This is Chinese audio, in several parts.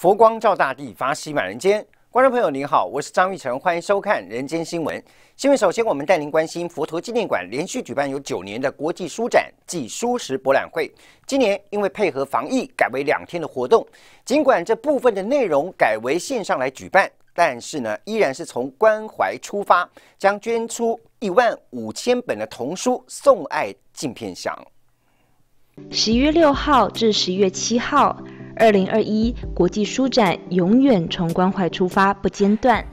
佛光照大地，法喜满人间。观众朋友，您好，我是张玉成，欢迎收看《人间新闻》。新闻首先，我们带您关心佛陀纪念馆连续举办有九年的国际书展暨书食博览会，今年因为配合防疫，改为两天的活动。尽管这部分的内容改为线上来举办，但是呢，依然是从关怀出发，将捐出一万五千本的童书送爱镜片箱。十一月六号至十一月七号。二零二一国际书展永远从关怀出发，不间断。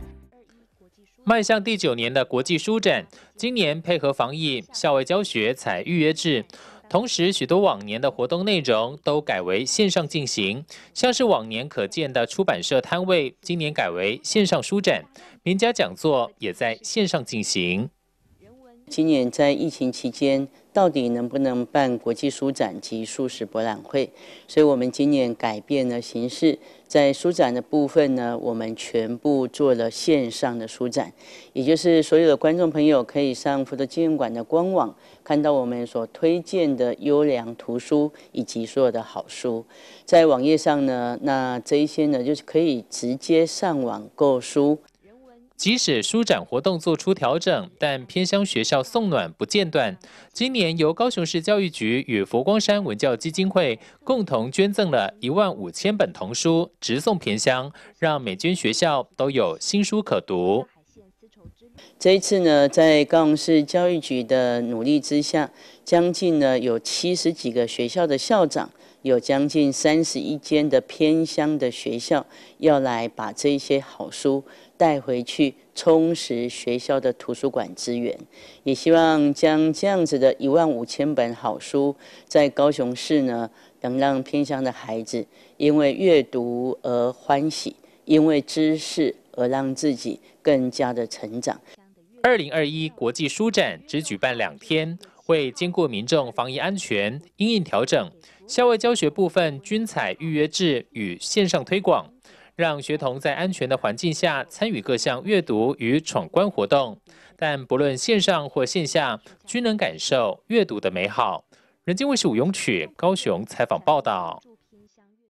迈向第九年的国际书展，今年配合防疫，校外教学采预约制，同时许多往年的活动内容都改为线上进行，像是往年可见的出版社摊位，今年改为线上书展，名家讲座也在线上进行。今年在疫情期间，到底能不能办国际书展及书史博览会？所以我们今年改变了形式，在书展的部分呢，我们全部做了线上的书展，也就是所有的观众朋友可以上福州纪念馆的官网，看到我们所推荐的优良图书以及所有的好书，在网页上呢，那这一些呢，就是可以直接上网购书。即使书展活动做出调整，但偏乡学校送暖不间断。今年由高雄市教育局与佛光山文教基金会共同捐赠了一万五千本童书，直送偏乡，让每间学校都有新书可读。这一次呢，在高雄市教育局的努力之下，将近呢有七十几个学校的校长。有将近三十一间的偏乡的学校，要来把这些好书带回去，充实学校的图书馆资源。也希望将这样子的一万五千本好书，在高雄市呢，能让偏乡的孩子因为阅读而欢喜，因为知识而让自己更加的成长。二零二一国际书展只举办两天。会兼顾民众防疫安全，因应调整校外教学部分，均采预约制与线上推广，让学童在安全的环境下参与各项阅读与闯关活动。但不论线上或线下，均能感受阅读的美好。人间卫视舞涌曲高雄采访报道。